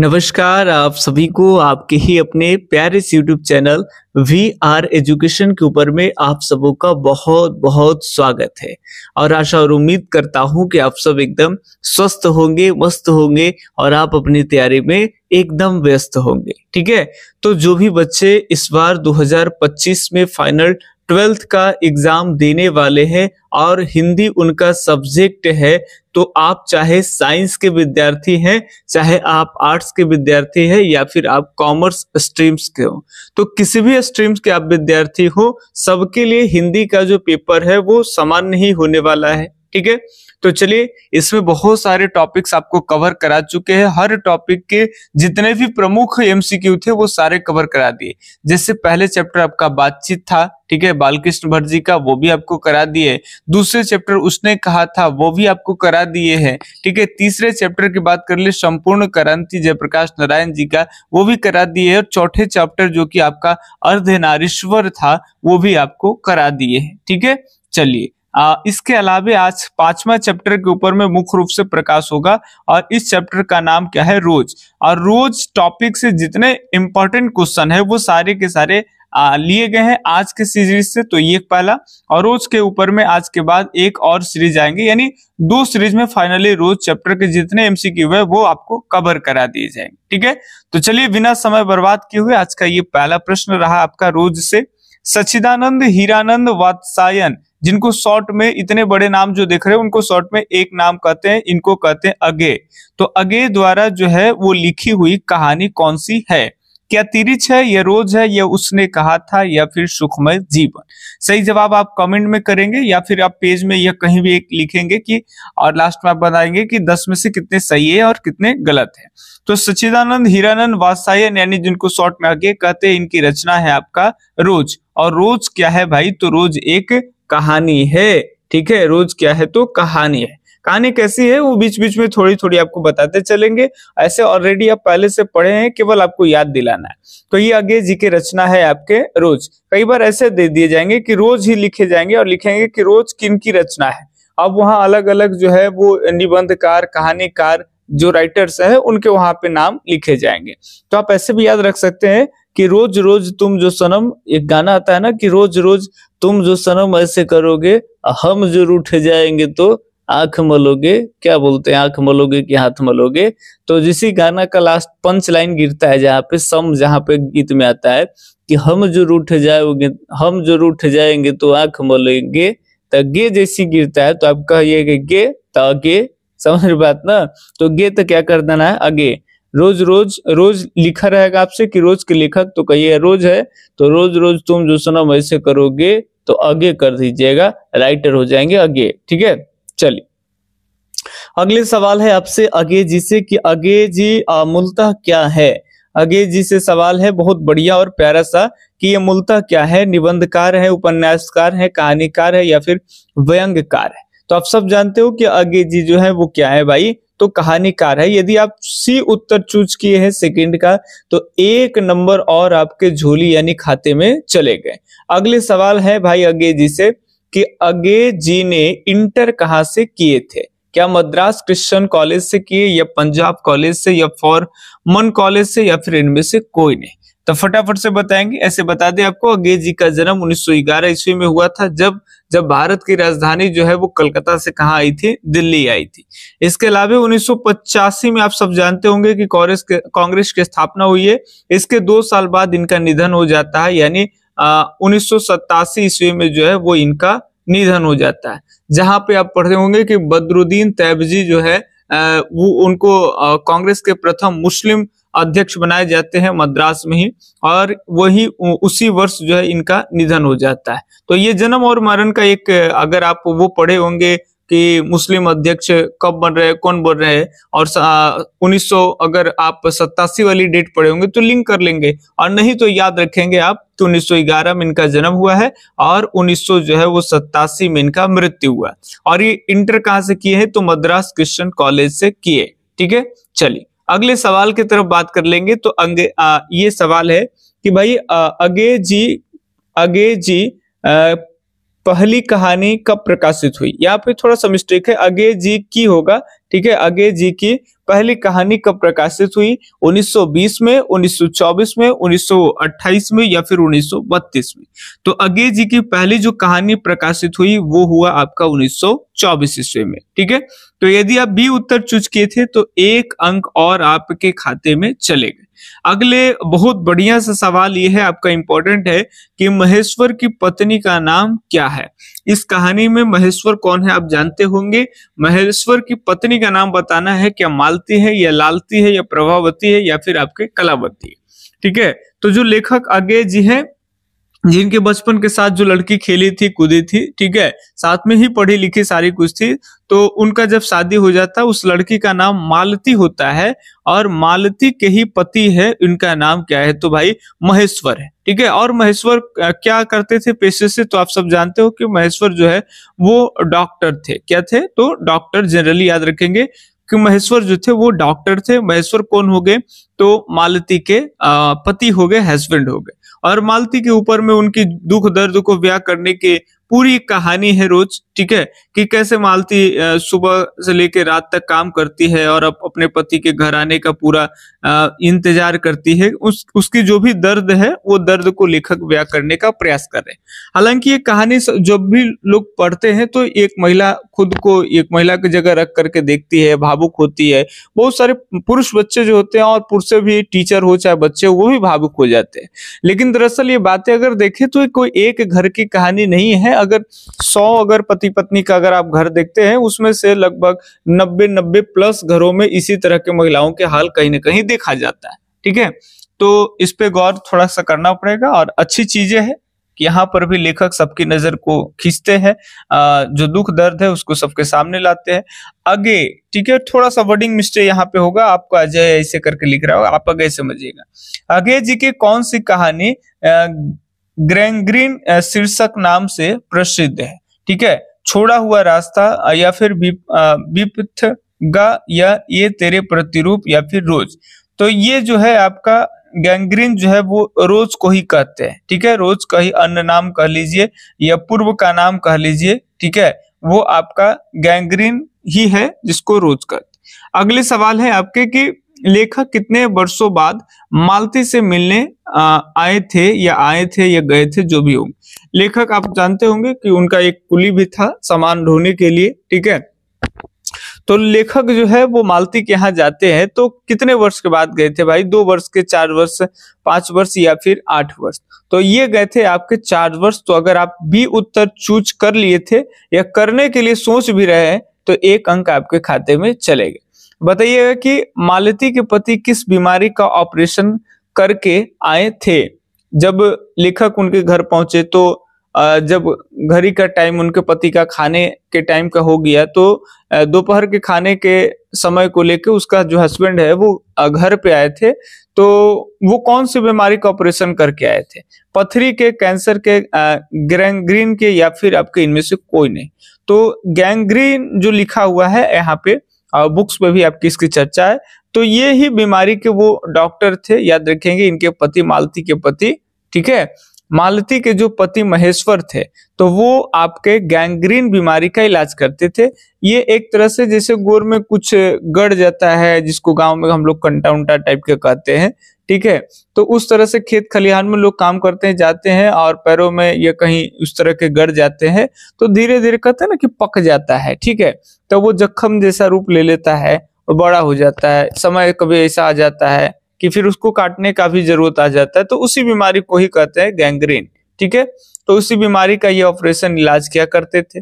नमस्कार आप सभी को आपके ही अपने प्यारे YouTube channel we are education के ऊपर में आप सबों का बहुत बहुत स्वागत है और आशा और उम्मीद करता हूं कि आप सब एकदम स्वस्थ होंगे मस्त होंगे और आप अपनी तैयारी में एकदम व्यस्त होंगे ठीक है तो जो भी बच्चे इस बार 2025 में फाइनल ट्वेल्थ का एग्जाम देने वाले हैं और हिंदी उनका सब्जेक्ट है तो आप चाहे साइंस के विद्यार्थी हैं चाहे आप आर्ट्स के विद्यार्थी हैं या फिर आप कॉमर्स स्ट्रीम्स के हो तो किसी भी स्ट्रीम्स के आप विद्यार्थी हो सबके लिए हिंदी का जो पेपर है वो समान नहीं होने वाला है ठीक है तो चलिए इसमें बहुत सारे टॉपिक्स आपको कवर करा चुके हैं हर टॉपिक के जितने भी प्रमुख एमसीक्यू थे वो सारे कवर करा दिए जैसे पहले चैप्टर आपका बातचीत था ठीक है बालकृष्ण भट्ट जी का वो भी आपको करा दिए दूसरे चैप्टर उसने कहा था वो भी आपको करा दिए हैं ठीक है तीसरे चैप्टर की बात कर ले संपूर्ण क्रांति जयप्रकाश नारायण जी का वो भी करा दिए है और चौथे चैप्टर जो कि आपका अर्धनारीश्वर था वो भी आपको करा दिए है ठीक है चलिए इसके अलावा आज पांचवा चैप्टर के ऊपर में मुख्य रूप से प्रकाश होगा और इस चैप्टर का नाम क्या है रोज और रोज टॉपिक से जितने इंपॉर्टेंट क्वेश्चन है वो सारे के सारे लिए गए हैं आज के सीरीज से तो ये पहला और रोज के ऊपर में आज के बाद एक और सीरीज आएंगे यानी दो सीरीज में फाइनली रोज चैप्टर के जितने एमसीक्यू है वो आपको कवर करा दिए जाएंगे ठीक है तो चलिए बिना समय बर्बाद किए हुए आज का ये पहला प्रश्न रहा आपका रोज से सचिदानंद हीरानंद वात्सायन जिनको शॉर्ट में इतने बड़े नाम जो देख रहे हैं उनको शॉर्ट में एक नाम कहते हैं इनको कहते हैं अगे तो अगे द्वारा जो है वो लिखी हुई कहानी कौन सी है क्या तिरिच है या रोज है या उसने कहा था या फिर सुखमय जीवन सही जवाब आप कमेंट में करेंगे या फिर आप पेज में या कहीं भी एक लिखेंगे कि और लास्ट में आप बताएंगे कि दस में से कितने सही है और कितने गलत है तो सचिदानंद हीरानंद वासायन यानी जिनको शॉर्ट में आगे कहते हैं इनकी रचना है आपका रोज और रोज क्या है भाई तो रोज एक कहानी है ठीक है रोज क्या है तो कहानी है कहानी कैसी है वो बीच बीच में थोड़ी थोड़ी आपको बताते चलेंगे ऐसे ऑलरेडी आप पहले से पढ़े हैं केवल आपको याद दिलाना है तो ये आगे जी के रचना है आपके रोज कई बार ऐसे दे दिए जाएंगे कि रोज ही लिखे जाएंगे और लिखेंगे कि रोज किन की रचना है अब वहाँ अलग अलग जो है वो निबंधकार कहानीकार जो राइटर्स है उनके वहां पे नाम लिखे जाएंगे तो आप ऐसे भी याद रख सकते हैं कि रोज रोज तुम जो सनम एक गाना आता है ना कि रोज रोज तुम जो सनम ऐसे करोगे हम जरूर उठ जाएंगे तो आंख मलोगे क्या बोलते हैं आंख मलोगे कि हाथ मलोगे तो जिसी गाना का लास्ट पंच लाइन गिरता है जहाँ पे सम जहाँ पे गीत में आता है कि हम जो रूठ जाओगे हम जो रूठ जाएंगे तो आंख मलोगे तो गे जैसी गिरता है तो आप कहिए गे तो अगे समझ बात ना तो गे तो क्या कर देना है अगे रोज रोज रोज लिखा रहेगा आपसे कि रोज के लेखक तो कहिए रोज है तो रोज रोज तुम जो सनम ऐसे करोगे तो आगे कर दीजिएगा राइटर हो जाएंगे आगे ठीक है चलिए अगले सवाल है आपसे अगे जी से कि अगे जी मूलतः क्या है अगे जी से सवाल है बहुत बढ़िया और प्यारा सा कि ये मूलतः क्या है निबंधकार है उपन्यासकार है कहानीकार है या फिर व्यंगकार है तो आप सब जानते हो कि अगे जी जो है वो क्या है भाई तो कहानीकार है यदि आप सी उत्तर चूज किए हैं सेकंड का तो एक नंबर और आपके झोली यानी खाते में चले गए अगले सवाल है भाई अगे जी से कि अगे जी ने इंटर कहाँ से किए थे क्या मद्रास क्रिश्चियन कॉलेज से किए या पंजाब कॉलेज से या फॉर मन कॉलेज से या फिर इनमें से कोई नहीं तो फटाफट से बताएंगे ऐसे बता दें आपको अगे जी का जन्म 1911 ईस्वी में हुआ था जब जब भारत की राजधानी जो है वो कलकत्ता से कहा आई थी दिल्ली आई थी इसके अलावा उन्नीस में आप सब जानते होंगे कि कांग्रेस कांग्रेस की स्थापना हुई है इसके दो साल बाद इनका निधन हो जाता है यानी उन्नीस ईस्वी में जो है वो इनका निधन हो जाता है जहां पे आप पढ़ रहे होंगे कि बदरुद्दीन तैबजी जो है आ, वो उनको कांग्रेस के प्रथम मुस्लिम अध्यक्ष बनाए जाते हैं मद्रास में ही और वही उसी वर्ष जो है इनका निधन हो जाता है तो ये जन्म और मरण का एक अगर आप वो पढ़े होंगे कि मुस्लिम अध्यक्ष कब बन रहे कौन बन रहे और उन्नीस अगर आप सत्तासी वाली डेट पढ़े होंगे तो लिंक कर लेंगे और नहीं तो याद रखेंगे आप कि 1911 में इनका जन्म हुआ है और 1900 जो है वो सत्तासी में इनका मृत्यु हुआ और ये इंटर कहाँ से किए हैं तो मद्रास क्रिश्चियन कॉलेज से किए ठीक है चलिए अगले सवाल की तरफ बात कर लेंगे तो अंगे आ, ये सवाल है कि भाई अगे जी अगे जी आ, पहली कहानी कब प्रकाशित हुई यहाँ पे थोड़ा सा मिस्टेक है अगे जी की होगा ठीक है अगे जी की पहली कहानी कब प्रकाशित हुई 1920 में 1924 में 1928 में या फिर 1932 में तो अगे जी की पहली जो कहानी प्रकाशित हुई वो हुआ आपका 1924 ईस्वी में ठीक है तो यदि आप बी उत्तर चूज किए थे तो एक अंक और आपके खाते में चले गए अगले बहुत बढ़िया सा सवाल ये है आपका इंपॉर्टेंट है कि महेश्वर की पत्नी का नाम क्या है इस कहानी में महेश्वर कौन है आप जानते होंगे महेश्वर की पत्नी का नाम बताना है क्या मालती है या लालती है या प्रभावती है या फिर आपके कलावती है ठीक है तो जो लेखक आगे जी है जिनके बचपन के साथ जो लड़की खेली थी कूदी थी ठीक है साथ में ही पढ़ी लिखी सारी कुछ थी तो उनका जब शादी हो जाता उस लड़की का नाम मालती होता है और मालती के ही पति है उनका नाम क्या है तो भाई महेश्वर है ठीक है और महेश्वर क्या करते थे पेशे से तो आप सब जानते हो कि महेश्वर जो है वो डॉक्टर थे क्या थे तो डॉक्टर जनरली याद रखेंगे कि महेश्वर जो थे वो डॉक्टर थे महेश्वर कौन हो गए तो मालती के पति हो गए हस्बैंड हो गए और मालती के ऊपर में उनकी दुख दर्द को व्याह करने के पूरी कहानी है रोज ठीक है कि कैसे मालती सुबह से लेकर रात तक काम करती है और अब अपने पति के घर आने का पूरा इंतजार करती है उस उसकी जो भी दर्द है वो दर्द को लेखक व्या करने का प्रयास कर रहे हैं हालांकि ये कहानी जब भी लोग पढ़ते हैं तो एक महिला खुद को एक महिला की जगह रख करके देखती है भावुक होती है बहुत सारे पुरुष बच्चे जो होते हैं और पुरुष भी टीचर हो चाहे बच्चे वो भी भावुक हो जाते हैं लेकिन दरअसल ये बातें अगर देखें तो कोई एक घर की कहानी नहीं है अगर 100 अगर पति पत्नी का अगर आप घर देखते हैं उसमें से लगभग 90 90 प्लस घरों में इसी तरह के महिलाओं के हाल कहीं ना कहीं देखा जाता है ठीक है तो इस पे गौर थोड़ा सा करना पड़ेगा और अच्छी चीजें हैं कि यहाँ पर भी लेखक सबकी नजर को खींचते हैं जो दुख दर्द है उसको सबके सामने लाते हैं आगे ठीक है थोड़ा सा वर्डिंग मिस्टेक यहाँ पे होगा आपको अजय ऐसे करके लिख रहा होगा आप अगे समझिएगा अगे जी की कौन सी कहानी ग्रेंग्रीन शीर्षक नाम से प्रसिद्ध है ठीक है छोड़ा हुआ रास्ता या फिर गा या ये तेरे प्रतिरूप या फिर रोज तो ये जो है आपका गैंग्रीन जो है वो रोज को ही कहते हैं ठीक है रोज का ही अन्य नाम कह लीजिए या पूर्व का नाम कह लीजिए ठीक है वो आपका गैंग्रीन ही है जिसको रोज कहते अगले सवाल है आपके कि लेखक कितने वर्षों बाद मालती से मिलने आए थे या आए थे या गए थे जो भी हो लेखक आप जानते होंगे कि उनका एक कुली भी था सामान ढोने के लिए ठीक है तो लेखक जो है वो मालती के यहाँ जाते हैं तो कितने वर्ष के बाद गए थे भाई दो वर्ष के चार वर्ष पांच वर्ष या फिर आठ वर्ष तो ये गए थे आपके चार वर्ष तो अगर आप भी उत्तर चूज कर लिए थे या करने के लिए सोच भी रहे हैं तो एक अंक आपके खाते में चले गए बताइएगा कि मालती के पति किस बीमारी का ऑपरेशन करके आए थे जब लेखक उनके घर पहुंचे तो जब घड़ी का टाइम उनके पति का खाने के टाइम का हो गया तो दोपहर के खाने के समय को लेकर उसका जो हस्बैंड है वो घर पे आए थे तो वो कौन सी बीमारी का ऑपरेशन करके आए थे पथरी के कैंसर के ग्रैंग्रीन के या फिर आपके इनमें से कोई नहीं तो गैंग्रीन जो लिखा हुआ है यहाँ पे बुक्स पे भी आपकी इसकी चर्चा है तो ये ही बीमारी के वो डॉक्टर थे याद रखेंगे इनके पति मालती के पति ठीक है मालती के जो पति महेश्वर थे तो वो आपके गैंग्रीन बीमारी का इलाज करते थे ये एक तरह से जैसे गोर में कुछ गड़ जाता है जिसको गांव में हम लोग कंटा उंटा टाइप के कहते हैं ठीक है तो उस तरह से खेत खलिहान में लोग काम करते हैं जाते हैं और पैरों में ये कहीं उस तरह के गड़ जाते हैं तो धीरे धीरे कहते हैं ना कि पक जाता है ठीक है तो वो जख्म जैसा रूप ले लेता है और बड़ा हो जाता है समय कभी ऐसा आ जाता है कि फिर उसको काटने का भी जरूरत आ जाता है तो उसी बीमारी को ही कहते हैं गैंग्रीन ठीक है तो उसी बीमारी का ये ऑपरेशन इलाज क्या करते थे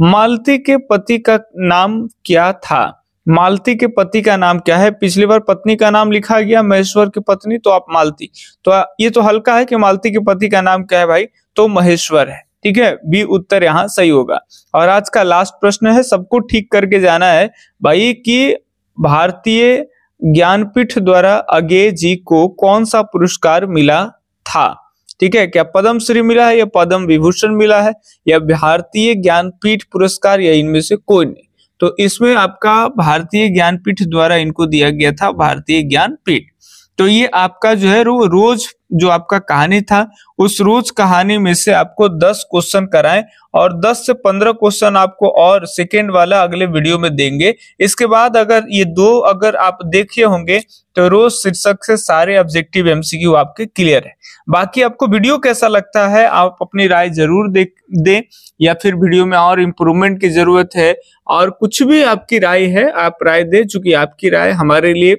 मालती के पति का नाम क्या था मालती के पति का नाम क्या है पिछली बार पत्नी का नाम लिखा गया महेश्वर की पत्नी तो आप मालती तो ये तो हल्का है कि मालती के पति का नाम क्या है भाई तो महेश्वर है ठीक है बी उत्तर यहाँ सही होगा और आज का लास्ट प्रश्न है सबको ठीक करके जाना है भाई कि भारतीय ज्ञानपीठ द्वारा अगे जी को कौन सा पुरस्कार मिला था ठीक है क्या पद्म श्री मिला है या पद्म विभूषण मिला है या भारतीय ज्ञानपीठ पुरस्कार या इनमें से कोई नहीं तो इसमें आपका भारतीय ज्ञानपीठ द्वारा इनको दिया गया था भारतीय ज्ञानपीठ तो ये आपका जो है रो, रोज जो आपका कहानी था उस रोज कहानी में से आपको 10 क्वेश्चन कराएं और 10 से 15 क्वेश्चन आपको और सेकेंड वाला अगले वीडियो में देंगे इसके बाद अगर ये दो अगर आप देखे होंगे तो रोज शीर्षक से सारे ऑब्जेक्टिव एमसीक्यू आपके क्लियर है बाकी आपको वीडियो कैसा लगता है आप अपनी राय जरूर दे दें या फिर वीडियो में और इम्प्रूवमेंट की जरूरत है और कुछ भी आपकी राय है आप राय दे चूंकि आपकी राय हमारे लिए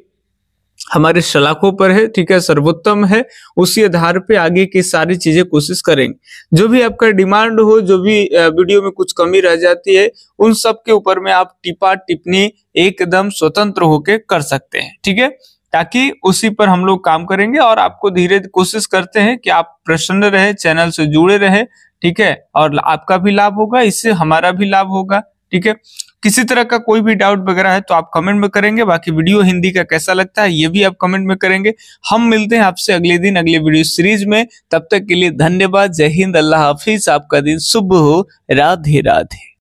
हमारे शलाखों पर है ठीक है सर्वोत्तम है उसी आधार पे आगे की सारी चीजें कोशिश करेंगे जो भी आपका डिमांड हो जो भी वीडियो में कुछ कमी रह जाती है उन सब के ऊपर में आप टिपा टिप्पणी एकदम स्वतंत्र होके कर सकते हैं ठीक है ताकि उसी पर हम लोग काम करेंगे और आपको धीरे कोशिश करते हैं कि आप प्रसन्न रहे चैनल से जुड़े रहे ठीक है और आपका भी लाभ होगा इससे हमारा भी लाभ होगा ठीक है किसी तरह का कोई भी डाउट वगैरह है तो आप कमेंट में करेंगे बाकी वीडियो हिंदी का कैसा लगता है ये भी आप कमेंट में करेंगे हम मिलते हैं आपसे अगले दिन अगले वीडियो सीरीज में तब तक के लिए धन्यवाद जय हिंद अल्लाह हाफिज आपका दिन शुभ हो राधे राधे